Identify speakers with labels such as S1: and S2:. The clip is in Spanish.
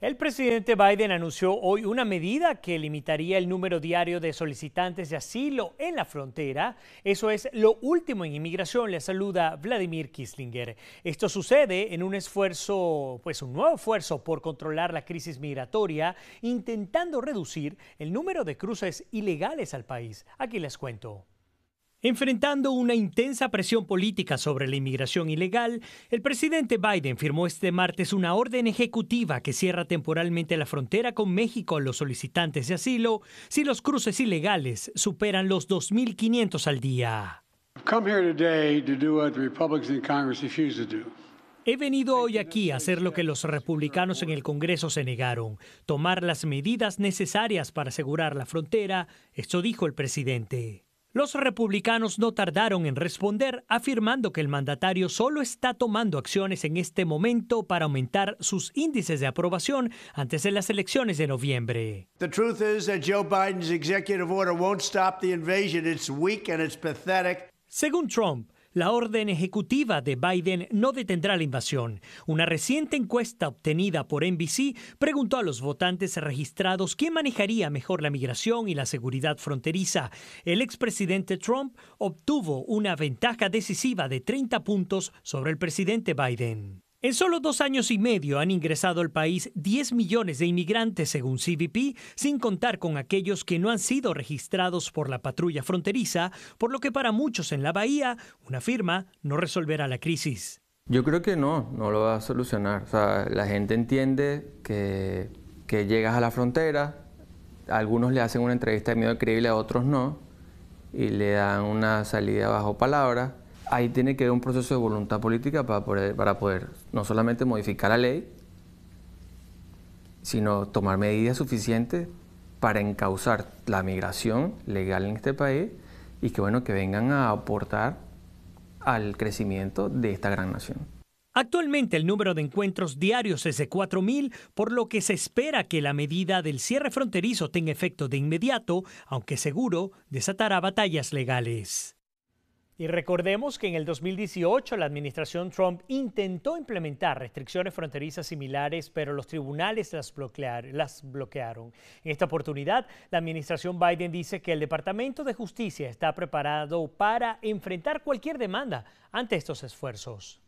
S1: El presidente Biden anunció hoy una medida que limitaría el número diario de solicitantes de asilo en la frontera. Eso es lo último en inmigración, le saluda Vladimir Kislinger. Esto sucede en un esfuerzo, pues un nuevo esfuerzo por controlar la crisis migratoria, intentando reducir el número de cruces ilegales al país. Aquí les cuento. Enfrentando una intensa presión política sobre la inmigración ilegal, el presidente Biden firmó este martes una orden ejecutiva que cierra temporalmente la frontera con México a los solicitantes de asilo si los cruces ilegales superan los 2.500 al día. He venido hoy aquí a hacer lo que los republicanos en el Congreso se negaron, tomar las medidas necesarias para asegurar la frontera, esto dijo el presidente. Los republicanos no tardaron en responder afirmando que el mandatario solo está tomando acciones en este momento para aumentar sus índices de aprobación antes de las elecciones de noviembre. Según Trump, la orden ejecutiva de Biden no detendrá la invasión. Una reciente encuesta obtenida por NBC preguntó a los votantes registrados quién manejaría mejor la migración y la seguridad fronteriza. El expresidente Trump obtuvo una ventaja decisiva de 30 puntos sobre el presidente Biden. En solo dos años y medio han ingresado al país 10 millones de inmigrantes según CBP, sin contar con aquellos que no han sido registrados por la patrulla fronteriza, por lo que para muchos en la bahía, una firma no resolverá la crisis.
S2: Yo creo que no, no lo va a solucionar. O sea, la gente entiende que, llegas a la frontera, algunos le hacen una entrevista de miedo increíble, a otros no, y le dan una salida bajo palabra ahí tiene que haber un proceso de voluntad política para poder, no solamente modificar la ley, sino tomar medidas suficientes para encauzar la migración legal en este país y que bueno que vengan a aportar al crecimiento de esta gran nación.
S1: Actualmente el número de encuentros diarios es de 4.000, por lo que se espera que la medida del cierre fronterizo tenga efecto de inmediato, aunque seguro desatará batallas legales. Y recordemos que en el 2018 la administración Trump intentó implementar restricciones fronterizas similares, pero los tribunales las, bloquearon. En esta oportunidad, la administración Biden dice que el Departamento de Justicia está preparado para enfrentar cualquier demanda ante estos esfuerzos.